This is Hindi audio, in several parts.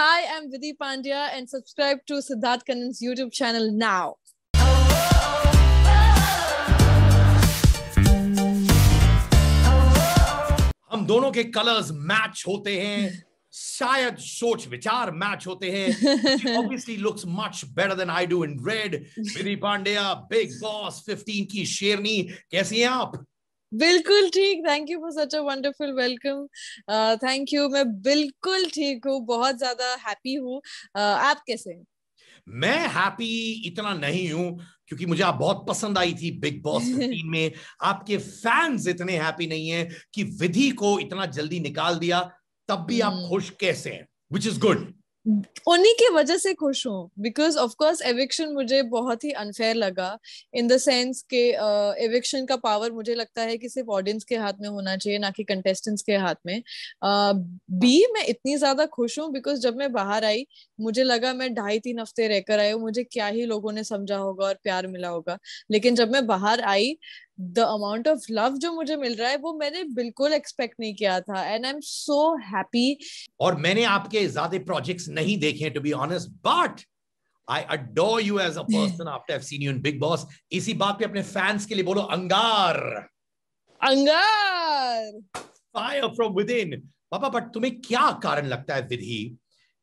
Hi, I'm Vidhi Pandya, and subscribe to Siddharth Kannan's YouTube channel now. हम दोनों के कलर्स मैच होते हैं शायद सोच विचार मैच होते हैं obviously looks much better than I do in red Vidhi Pandya big boss 15 की शेरनी कैसी हैं आप बिल्कुल ठीक thank you for such a wonderful welcome thank you मैं बिल्कुल ठीक हूँ बहुत ज्यादा हैप्पी हूँ uh, आप कैसे हैं मैं हैप्पी इतना नहीं हूं क्योंकि मुझे आप बहुत पसंद आई थी बिग बॉस में आपके फैंस इतने हैप्पी नहीं है कि विधि को इतना जल्दी निकाल दिया तब भी आप हम्म। खुश कैसे हैं विच इज गुड उन्हीं के वजह से खुश हूँ बिकॉज ऑफकोर्स एविक्शन मुझे बहुत ही अनफेयर लगा इन द सेंस के एविक्शन uh, का पावर मुझे लगता है कि सिर्फ ऑडियंस के हाथ में होना चाहिए ना कि कंटेस्टेंट्स के हाथ में बी uh, मैं इतनी ज्यादा खुश हूँ बिकॉज जब मैं बाहर आई मुझे लगा मैं ढाई तीन हफ्ते रहकर आई हूँ मुझे क्या ही लोगों ने समझा होगा और प्यार मिला होगा लेकिन जब मैं बाहर आई द अमाउंट ऑफ लव जो मुझे मिल रहा है वो मैंने बिल्कुल एक्सपेक्ट नहीं किया था and I am so happy और मैंने आपके ज्यादा प्रोजेक्ट्स नहीं देखे to be honest but I adore you as a person after I seen you in Bigg Boss इसी बात पे अपने फैंस के लिए बोलो अंगार अंगार फायर फ्रॉम विद इन पापा बट तुम्हें क्या कारण लगता है विधि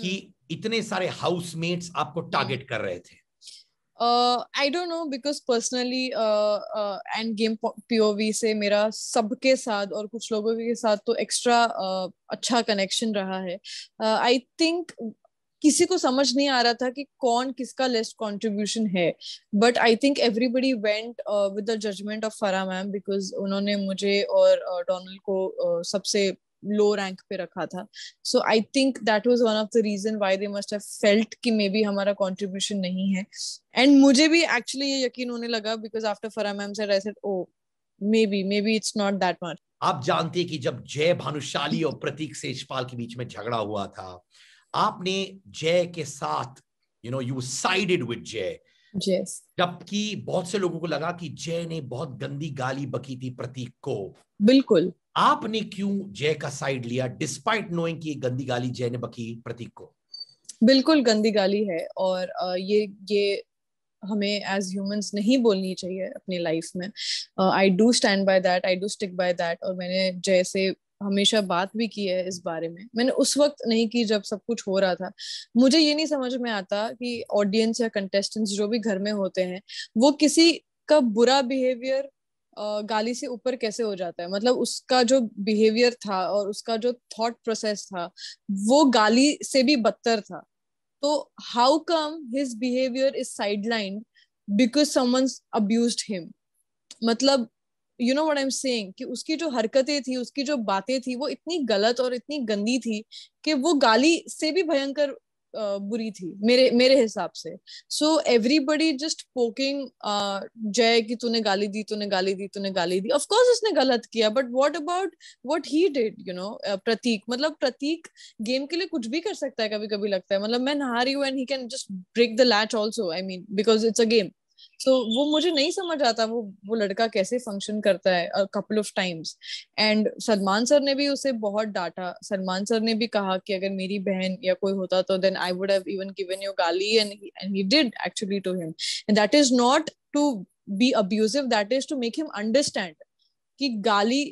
कि हम्म। इतने सारे हाउसमेट्स आपको टारगेट कर रहे थे uh, I don't know because personally uh, uh, से मेरा सबके साथ और कुछ लोगों के साथ तो एक्स्ट्रा uh, अच्छा कनेक्शन रहा है आई uh, थिंक किसी को समझ नहीं आ रहा था कि कौन किसका लेस्ट कॉन्ट्रीब्यूशन है but I think everybody went with the judgment of Farah ma'am because उन्होंने मुझे और डोनल्ड uh, को uh, सबसे लो रैंक पे रखा था so I think that was one of the reason why they must have felt कि मे बी हमारा कंट्रीब्यूशन नहीं है एंड मुझे भी एक्चुअली ये यकीन होने लगा because after Farah ma'am said I said oh maybe maybe it's not that much आप जानते कि जब जय भानुशाली और प्रतीक सेजपाल के बीच में झगड़ा हुआ था आपने जय के साथ you know you sided with Jay yes. जबकि बहुत से लोगों को लगा कि जय ने बहुत गंदी गाली बकी थी प्रतीक को बिल्कुल आपने क्यों जय का साइड लिया डिस्पाइट नोइंग की गंदी गाली जय ने बकी प्रतीक को बिल्कुल गंदी गाली है और ये ये हमें एज ह्यूमंस नहीं बोलनी चाहिए अपनी लाइफ में I do stand by that I do stick by that और मैंने जैसे हमेशा बात भी की है इस बारे में मैंने उस वक्त नहीं की जब सब कुछ हो रहा था मुझे ये नहीं समझ में आता कि ऑडियंस या कंटेस्टेंट्स जो भी घर में होते हैं वो किसी का बुरा बिहेवियर गाली से ऊपर कैसे हो जाता है मतलब उसका जो बिहेवियर था और उसका जो थॉट प्रोसेस था वो गाली से भी बदतर था तो how come his behaviour is sidelined because someone's abused him मतलब you know what I am saying कि उसकी जो हरकतें थी उसकी जो बातें थी वो इतनी गलत और इतनी गंदी थी कि वो गाली से भी भयंकर बुरी थी मेरे मेरे हिसाब से सो एवरीबडी जस्ट पोकिंग जय कि तूने गाली दी तूने गाली दी तूने गाली दी ऑफकोर्स उसने गलत किया but what about what he did you know Prateek मतलब प्रतीक गेम के लिए कुछ भी कर सकता है कभी कभी लगता है मतलब मैं नहा रही हूँ and he can just break the latch also I mean because it's a game so तो वो मुझे नहीं समझ आता वो वो लड़का कैसे फंक्शन करता है couple of times and Salman sir ने भी उसे बहुत डांटा सलमान सर ने भी कहा कि अगर मेरी बहन या कोई होता तो then I would have even given you गाली and and he did actually to him and that is not to be abusive that is to make him understand कि गाली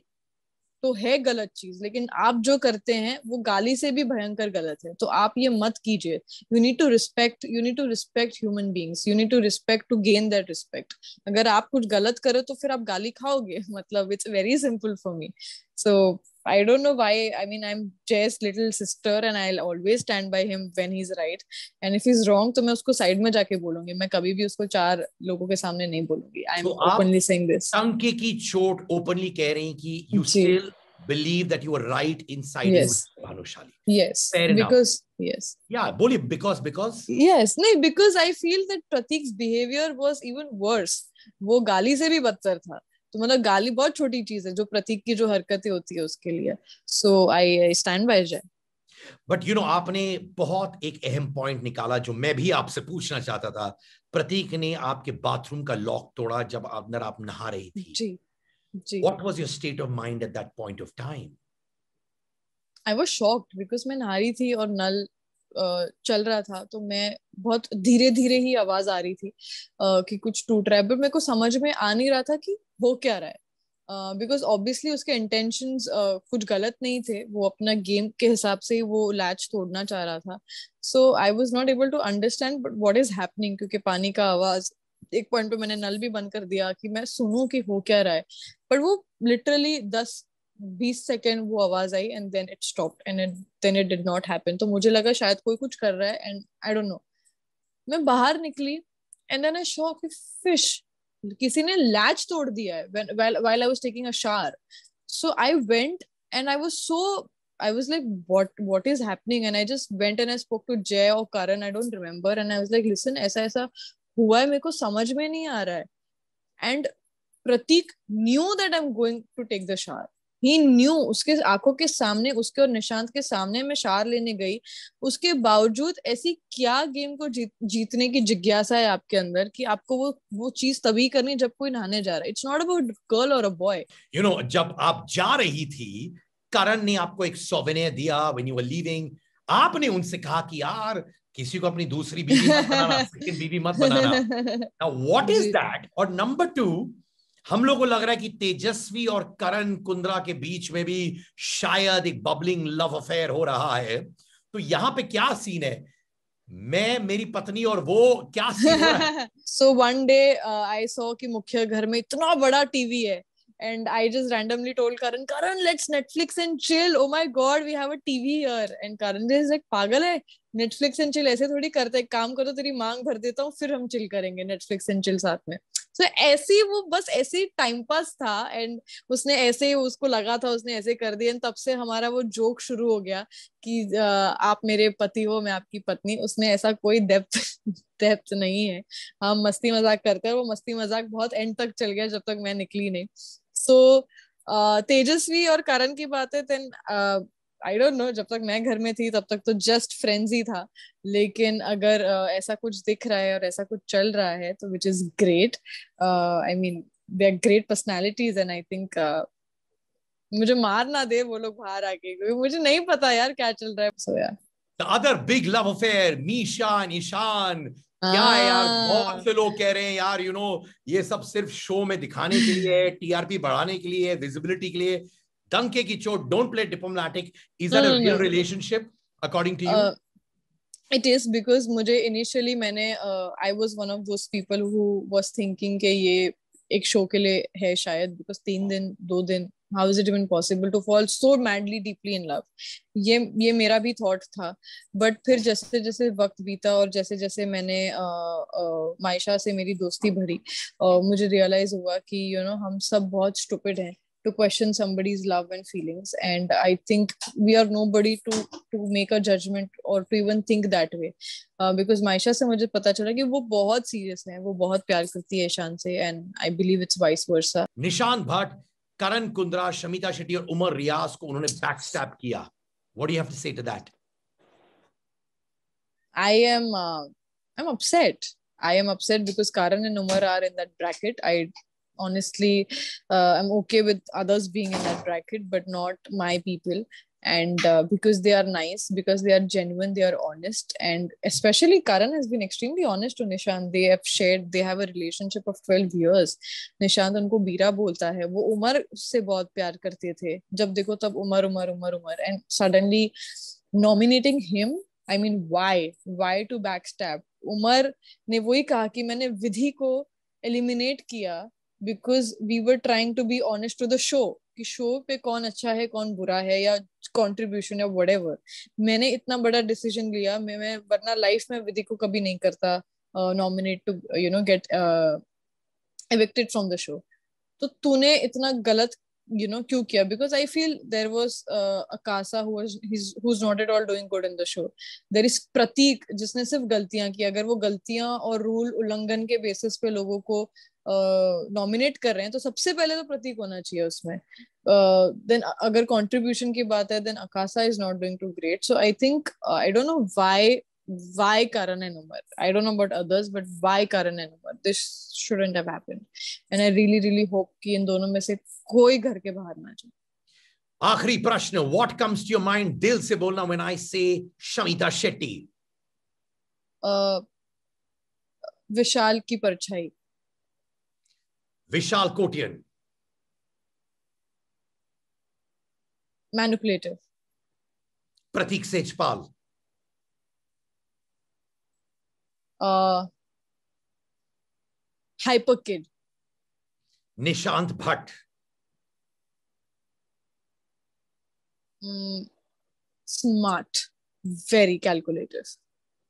तो है गलत चीज लेकिन आप जो करते हैं वो गाली से भी भयंकर गलत है तो आप ये मत कीजिए you need to respect you need to respect human beings you need to respect to gain that respect अगर आप कुछ गलत करो तो फिर आप गाली खाओगे मतलब it's very simple for me so I don't know why. I mean, I'm Jay's little sister and I'll always stand by him when he's right. And if he's wrong, तो मैं उसको साइड में जाके बोलूंगी मैं कभी भी उसको चार लोगों के सामने नहीं बोलूंगी I am openly saying this अंके की चोट ओपनली कह रही कि you still believe that you were right inside yes. you, Bhanushali. Yes. Fair enough. Because yes. Yeah, Boli, because because yes, no, because I feel that Pratik's behavior was even worse. वो गाली से भी बदतर था तो मतलब गाली बहुत छोटी चीज है जो प्रतीक की जो हरकतें होती है उसके लिए so I stand by Jay but you know आपने बहुत एक अहम पॉइंट निकाला जो मैं भी आपसे पूछना चाहता था प्रतीक ने आपके बाथरूम का लॉक तोड़ा जब आप नर आप नहा रही थी जी जी what was your state of mind at that point of time I was shocked because मैं नहा रही थी और नल चल रहा था तो मैं बहुत धीरे धीरे ही आवाज आ रही थी कि कुछ टूट रहा है बट मेरे को समझ में आ नहीं रहा था कि हो क्या रहा है बिकॉज uh, ऑब्वियसली उसके इंटेंशन uh, कुछ गलत नहीं थे वो अपना गेम के हिसाब से वो लैच तोड़ना चाह रहा था so I was not able to understand but what is happening क्योंकि पानी का आवाज एक पॉइंट पे मैंने नल भी बंद कर दिया कि मैं सुनू कि हो क्या रहा है बट वो लिटरली दस बीस सेकेंड वो आवाज आई and then it stop and then it did not happen तो मुझे लगा शायद कोई कुछ कर रहा है एंड आई डोंट नो मैं बाहर निकली and then I shock fish किसी ने लैच तोड़ दिया है while I was taking a shower so I went and I was so I was like, what what is happening? And I just went and I spoke to Jay or Karan, I don't remember. And I was like, listen, ऐसा ऐसा हुआ है मेरे को समझ में नहीं आ रहा है. And Pratik knew that I'm going to take the shower. He knew उसके आंखों के सामने उसके और निशांत के सामने मैं शार लेने गई उसके बावजूद ऐसी क्या गेम को जीत जीतने की जिज्ञासा है आपके अंदर कि आपको वो वो चीज तभी करनी जब कोई नहाने जा रहा है इट्स नॉट अबाउट गर्ल और अ बॉय यू नो जब आप जा रही थी करण ने आपको एक सोवेनियर दिया व्हेन यू वर लीविंग आपने उनसे कहा कि यार किसी को अपनी दूसरी बीवी मत बनाना सेकंड बीवी मत बनाना नाउ व्हाट इज दैट और नंबर 2 हम लोग को लग रहा है कि तेजस्वी और करण कुंद्रा के बीच में भी शायद एक बबलिंग लव अफेयर हो रहा है तो यहाँ पे क्या सीन है मैं मेरी पत्नी और वो क्या सो वन डे आई सो कि मुख्य घर में इतना बड़ा टीवी है and I just randomly told Karan, Karan, let's Netflix and chill. Oh my God, we have a TV here. And Karan is like, पागल है Netflix and chill ऐसे थोड़ी करते काम करो तेरी मांग भर देता हूँ फिर हम चिल करेंगे Netflix and chill साथ में सो so, ऐसे ही वो बस ऐसे ही टाइम पास था एंड उसने ऐसे ही उसको लगा था उसने ऐसे कर दिया तब से हमारा वो जोक शुरू हो गया कि आप मेरे पति हो मैं आपकी पत्नी उसमें ऐसा कोई डेप्थ डेप्थ नहीं है हम मस्ती मजाक करते हैं वो मस्ती मजाक बहुत एंड तक चल गया जब तक मैं निकली नहीं सो so, uh, तेजस्वी और करण की बात है देन आई डोंट नो जब तक मैं घर में थी तब तक तो जस्ट फ्रेंड्स ही था लेकिन अगर uh, ऐसा कुछ दिख रहा है और ऐसा कुछ चल रहा है तो which is great I mean they are great personalities and I think मुझे मार ना दे वो लोग बाहर आके क्योंकि मुझे नहीं पता यार क्या चल रहा है सो so, यार the other big love affair Misha and Ishan क्या है यार ah. बहुत से लोग कह रहे हैं यार यू you नो know, ये सब सिर्फ शो में दिखाने के लिए टीआरपी बढ़ाने के लिए विजिबिलिटी के लिए Danke ki chot, don't play diplomatic. Is that no, a real no. relationship according to you? Uh, it is because मुझे initially मैंने uh, I was one of those people who was thinking के ये एक शो के लिए है शायद बिकॉज तीन दिन दो दिन how is it even possible to fall so madly deeply in love ये ये मेरा भी थॉट था बट फिर जैसे जैसे वक्त बीता और जैसे जैसे मैंने मायशा से मेरी दोस्ती भरी मुझे रियलाइज हुआ कि यू you नो know, हम सब बहुत स्टूपिड हैं to question somebody's love and feelings and i think we are nobody to to make a judgment or to even think that way because uh, Maisha से मुझे पता चला कि वो बहुत सीरियस है वो बहुत प्यार करती है ईशान से and I believe it's vice versa Nishant Bhatt करण कुंद्रा शमिता शेट्टी और उमर रियाज को उन्होंने बैक स्टैप किया what do you have to say to that I am I am upset I am upset because Karan and Umar are in that bracket I honestly uh, i'm okay with others being in that bracket but not my people and uh, because they are nice because they are genuine they are honest and especially karan has been extremely honest to nishant they have shared they have a relationship of 12 years nishant unko beera bolta hai wo umar se bahut pyar karte the jab dekho tab umar umar umar umar and suddenly nominating him i mean why why to backstab umar ne wohi kaha ki maine vidhi ko को एलिमिनेट किया because we were trying to be honest to the show कि शो पे कौन अच्छा है कौन बुरा है या कॉन्ट्रीब्यूशन या वट मैंने इतना बड़ा डिसीजन लिया मैं मैं वरना लाइफ में विधि को कभी नहीं करता nominate to you know get evicted from the show तो तूने इतना गलत you know क्यों किया because I feel there was uh, Akasa who was he's who's not at all doing good in the show there is Pratik जिसने सिर्फ गलतियां की अगर वो गलतियां और रूल उल्लंघन के बेसिस पे लोगों को नॉमिनेट uh, कर रहे हैं तो सबसे पहले तो प्रतीक होना चाहिए उसमें देन uh, अगर कंट्रीब्यूशन की बात है then Akasa is not doing too great so I think I don't know why why Karan and Umar? I don't know about others, but why Karan and Umar? This shouldn't have happened. And I really, really hope ki in dono mein se koi ghar ke bahar na jaye. आखिरी prashn, what comes to your mind dil se bolna when I say Shamita Shetty uh, Vishal की परछाई Vishal Kotian manipulative Pratik Sehajpal uh, Hyperkid. Nishant Bhatt. Mm, smart, very calculative.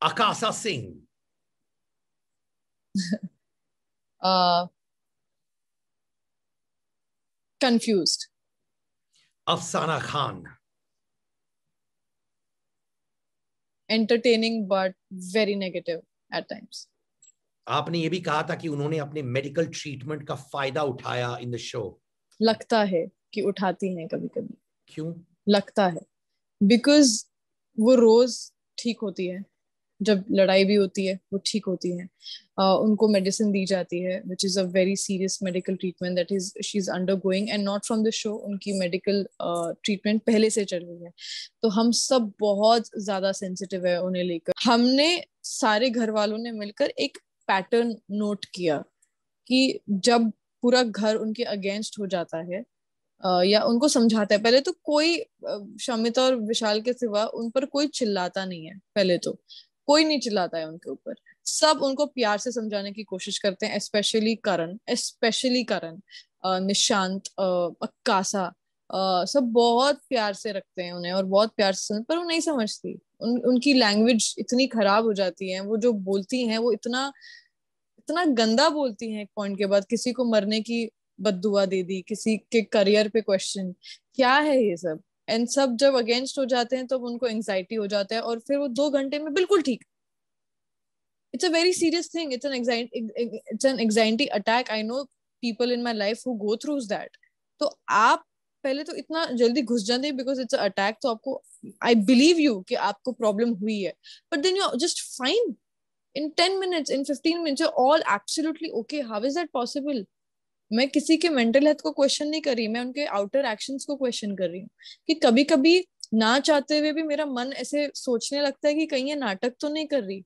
Akasa Singh. uh, confused. Afsana Khan. Entertaining but very negative. at times आपने ये भी कहा था कि उन्होंने अपने मेडिकल ट्रीटमेंट का फायदा उठाया इन द शो लगता है कि उठाती हैं कभी कभी क्यों लगता है बिकॉज वो रोज ठीक होती है जब लड़ाई भी होती है वो ठीक होती हैं uh, उनको मेडिसिन दी जाती है which is a very serious medical treatment that is she is undergoing and not from the show उनकी मेडिकल ट्रीटमेंट uh, पहले से चल रही है तो हम सब बहुत ज़्यादा सेंसिटिव है उन्हें लेकर हमने सारे घर वालों ने मिलकर एक पैटर्न नोट किया कि जब पूरा घर उनके अगेंस्ट हो जाता है Uh, या उनको समझाता है पहले तो कोई शमिता और विशाल के सिवा उन पर कोई चिल्लाता नहीं है पहले तो कोई नहीं चिल्लाता है उनके ऊपर सब उनको प्यार से समझाने की कोशिश करते हैं स्पेशली करण स्पेशली करण निशांत अक्कासा सब बहुत प्यार से रखते हैं उन्हें और बहुत प्यार से पर वो नहीं समझती उन उनकी लैंग्वेज इतनी खराब हो जाती है वो जो बोलती हैं वो इतना इतना गंदा बोलती हैं एक पॉइंट के बाद किसी को मरने की बदुआ दे दी किसी के करियर पे क्वेश्चन क्या है ये सब एंड सब जब अगेंस्ट हो जाते हैं तब तो उनको एंगजाइटी हो जाता है और फिर वो दो घंटे में बिल्कुल ठीक it's a very serious thing it's an it's an anxiety attack I know people in my life who go through that तो आप पहले तो इतना जल्दी घुस जाते हैं बिकॉज इट्स अटैक तो आपको आई बिलीव यू कि आपको प्रॉब्लम हुई है but then you just fine in ten minutes in fifteen minutes all all okay how is that possible मैं किसी के मेंटल हेल्थ को क्वेश्चन नहीं कर रही मैं उनके आउटर एक्शंस को क्वेश्चन कर रही हूँ कि कभी कभी ना चाहते हुए भी मेरा मन ऐसे सोचने लगता है कि कहीं ये नाटक तो नहीं कर रही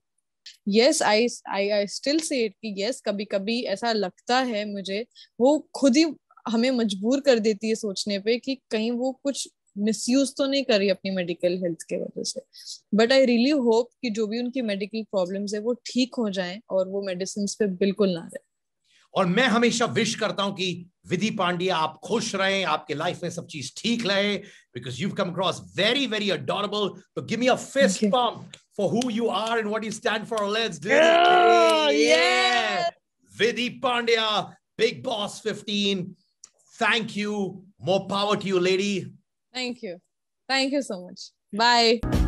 yes I I I still say कि यस कभी कभी ऐसा लगता है मुझे वो खुद ही हमें मजबूर कर देती है सोचने पे कि कहीं वो कुछ यूज तो नहीं कर रही अपनी मेडिकल हेल्थ के वजह से बट आई रियली होप कि जो भी उनकी मेडिकल प्रॉब्लम्स है वो ठीक हो जाएं और वो मेडिसिन पे बिल्कुल ना रहे और मैं हमेशा विश करता हूं कि विधि पांड्या आप खुश रहें आपके लाइफ में सब चीज ठीक रहे because you come across very very adorable तो give me a fist pump for who you are and what you stand for let's do Vidhi Pandya big boss 15 thank you more power to you lady thank you thank you so much bye